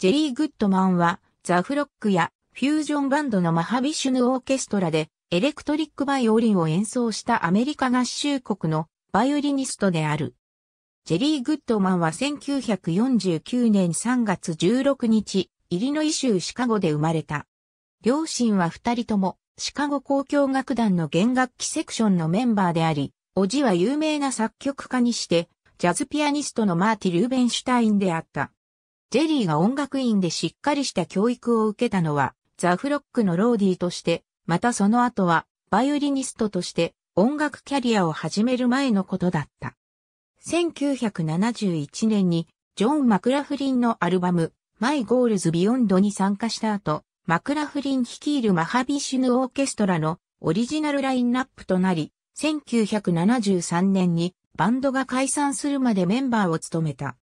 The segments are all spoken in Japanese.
ジェリー・グッドマンは、ザ・フロックやフュージョンバンドのマハビシュヌオーケストラで、エレクトリックバイオリンを演奏したアメリカ合衆国のバイオリニストである。ジェリー・グッドマンは1949年3月16日、イリノイ州シカゴで生まれた。両親は二人とも、シカゴ交響楽団の弦楽器セクションのメンバーであり、おじは有名な作曲家にして、ジャズピアニストのマーティ・ルーベンシュタインであった。ジェリーが音楽院でしっかりした教育を受けたのは、ザ・フロックのローディーとして、またその後は、バイオリニストとして音楽キャリアを始める前のことだった。1971年に、ジョン・マクラフリンのアルバム、マイ・ゴールズ・ビヨンドに参加した後、マクラフリン率いるマハビッシュヌ・オーケストラのオリジナルラインナップとなり、1973年にバンドが解散するまでメンバーを務めた。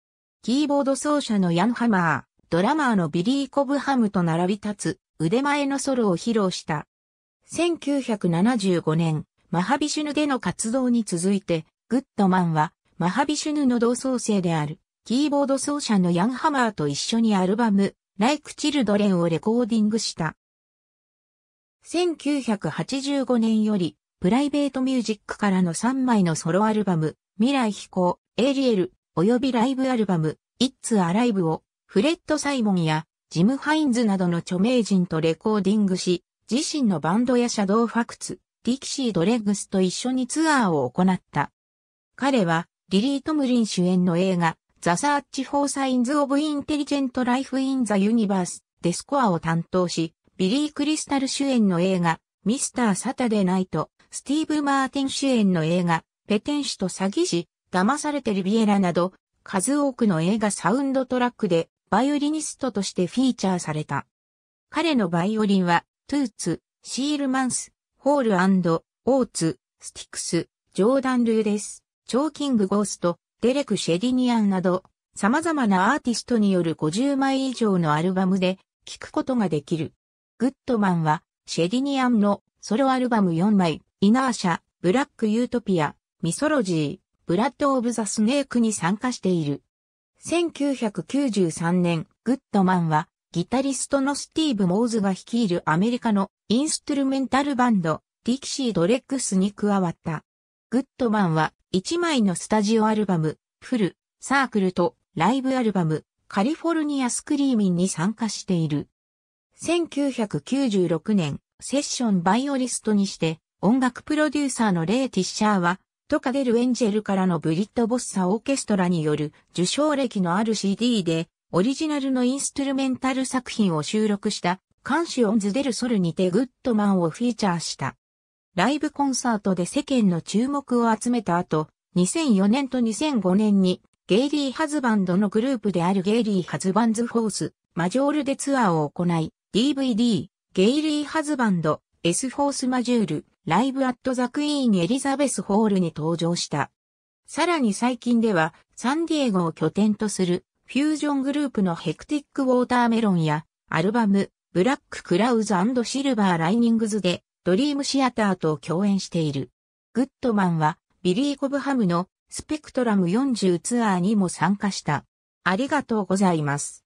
キーボード奏者のヤンハマー、ドラマーのビリー・コブハムと並び立つ腕前のソロを披露した。1975年、マハビシュヌでの活動に続いて、グッドマンはマハビシュヌの同窓生であるキーボード奏者のヤンハマーと一緒にアルバム、ライク・チルドレンをレコーディングした。1985年より、プライベートミュージックからの3枚のソロアルバム、未来飛行、エリエル、及びライブアルバム、It's Alive を、フレッド・サイモンや、ジム・ハインズなどの著名人とレコーディングし、自身のバンドやシャドウ・ファクツ、ディキシー・ドレッグスと一緒にツアーを行った。彼は、リリー・トムリン主演の映画、ザ・サーチ・フォー・サインズ・オブ・インテリジェント・ライフ・イン・ザ・ユニバースでスコアを担当し、ビリー・クリスタル主演の映画、ミスター・サタデナイト、スティーブ・マーティン主演の映画、ペテン師と詐欺師、騙されてリビエラなど、数多くの映画サウンドトラックで、バイオリニストとしてフィーチャーされた。彼のバイオリンは、トゥーツ、シールマンス、ホールオーツ、スティクス、ジョーダン・ルーです。チョーキング・ゴースト、デレク・シェディニアンなど、様々なアーティストによる50枚以上のアルバムで聴くことができる。グッドマンは、シェディニアンのソロアルバム4枚、イナーシャ、ブラック・ユートピア、ミソロジー、ブラッド・オブ・ザ・スネークに参加している。1993年、グッドマンは、ギタリストのスティーブ・モーズが率いるアメリカのインストゥルメンタルバンド、ディキシー・ドレックスに加わった。グッドマンは、1枚のスタジオアルバム、フル、サークルと、ライブアルバム、カリフォルニア・スクリーミンに参加している。1996年、セッションバイオリストにして、音楽プロデューサーのレイ・ティッシャーは、とカデル・エンジェルからのブリッド・ボッサ・オーケストラによる受賞歴のある CD で、オリジナルのインストゥルメンタル作品を収録した、カンシオンズ・デル・ソルにてグッドマンをフィーチャーした。ライブコンサートで世間の注目を集めた後、2004年と2005年に、ゲイリー・ハズバンドのグループであるゲイリー・ハズバンズ・フォース、マジョールでツアーを行い、DVD、ゲイリー・ハズバンド、S フォース・マジュール、ライブアットザクイーンエリザベスホールに登場した。さらに最近では、サンディエゴを拠点とする、フュージョングループのヘクティック・ウォーターメロンや、アルバム、ブラック・クラウズシルバー・ライニングズで、ドリームシアターと共演している。グッドマンは、ビリー・コブハムの、スペクトラム40ツアーにも参加した。ありがとうございます。